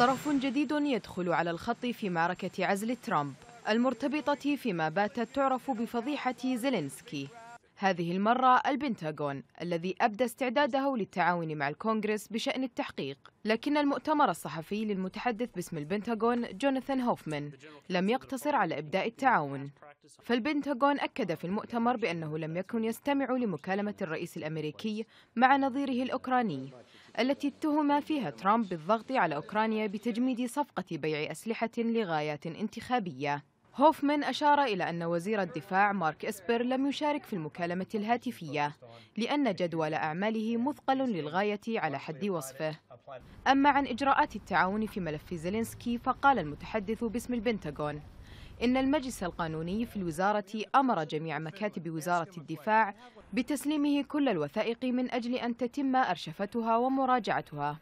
طرف جديد يدخل على الخط في معركة عزل ترامب المرتبطة فيما باتت تعرف بفضيحة زيلينسكي هذه المرة البنتاغون الذي أبدى استعداده للتعاون مع الكونغرس بشأن التحقيق لكن المؤتمر الصحفي للمتحدث باسم البنتاغون جوناثان هوفمان لم يقتصر على إبداء التعاون فالبنتاغون أكد في المؤتمر بأنه لم يكن يستمع لمكالمة الرئيس الأمريكي مع نظيره الأوكراني التي اتهم فيها ترامب بالضغط على أوكرانيا بتجميد صفقة بيع أسلحة لغايات انتخابية هوفمان أشار إلى أن وزير الدفاع مارك إسبر لم يشارك في المكالمة الهاتفية لأن جدول أعماله مثقل للغاية على حد وصفه أما عن إجراءات التعاون في ملف زيلينسكي فقال المتحدث باسم البنتاغون إن المجلس القانوني في الوزارة أمر جميع مكاتب وزارة الدفاع بتسليمه كل الوثائق من أجل أن تتم أرشفتها ومراجعتها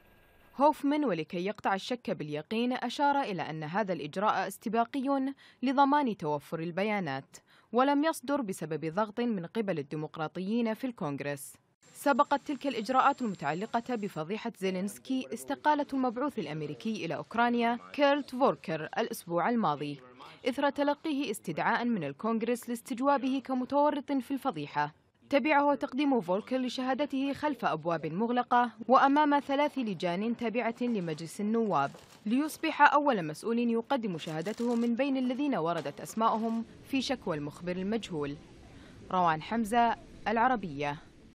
هوفمان ولكي يقطع الشك باليقين أشار إلى أن هذا الإجراء استباقي لضمان توفر البيانات ولم يصدر بسبب ضغط من قبل الديمقراطيين في الكونغرس سبقت تلك الإجراءات المتعلقة بفضيحة زيلينسكي استقالة المبعوث الأمريكي إلى أوكرانيا كيرت فوركر الأسبوع الماضي إثر تلقيه استدعاء من الكونغرس لاستجوابه كمتورط في الفضيحة تبعه تقديم فولكر لشهادته خلف أبواب مغلقة وأمام ثلاث لجان تابعة لمجلس النواب ليصبح أول مسؤول يقدم شهادته من بين الذين وردت أسماؤهم في شكوى المخبر المجهول روان حمزة العربية